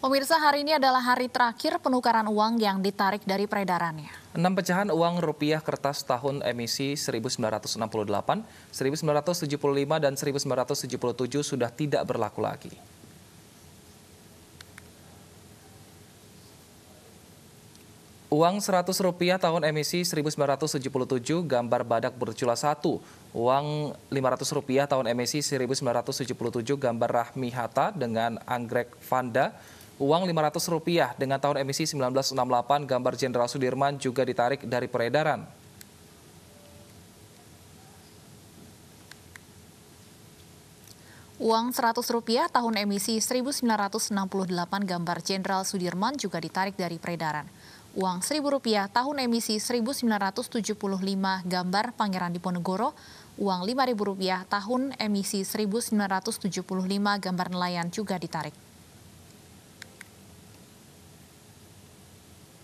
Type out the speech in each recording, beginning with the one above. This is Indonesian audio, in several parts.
Pemirsa, hari ini adalah hari terakhir penukaran uang yang ditarik dari peredarannya. Enam pecahan uang rupiah kertas tahun emisi 1968, 1975, dan 1977 sudah tidak berlaku lagi. Uang 100 rupiah tahun emisi 1977 gambar badak bercula satu. Uang 500 rupiah tahun emisi 1977 gambar Rahmi Hatta dengan anggrek Vanda uang Rp500 dengan tahun emisi 1968 gambar Jenderal Sudirman juga ditarik dari peredaran. Uang Rp100 tahun emisi 1968 gambar Jenderal Sudirman juga ditarik dari peredaran. Uang Rp1.000 tahun emisi 1975 gambar Pangeran Diponegoro uang Rp5.000 tahun emisi 1975 gambar nelayan juga ditarik.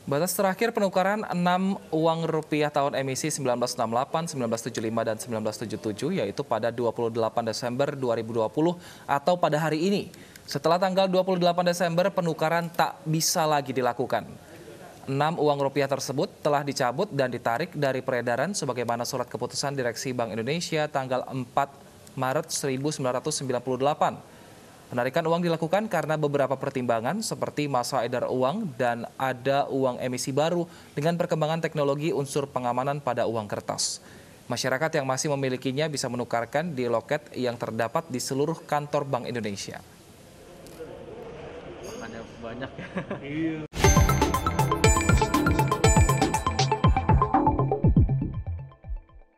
Batas terakhir penukaran 6 uang rupiah tahun emisi 1968, 1975, dan 1977 yaitu pada 28 Desember 2020 atau pada hari ini. Setelah tanggal 28 Desember penukaran tak bisa lagi dilakukan. 6 uang rupiah tersebut telah dicabut dan ditarik dari peredaran sebagaimana surat keputusan Direksi Bank Indonesia tanggal 4 Maret 1998 Penarikan uang dilakukan karena beberapa pertimbangan seperti masa edar uang dan ada uang emisi baru dengan perkembangan teknologi unsur pengamanan pada uang kertas. Masyarakat yang masih memilikinya bisa menukarkan di loket yang terdapat di seluruh kantor Bank Indonesia. Banyak ya. Iya.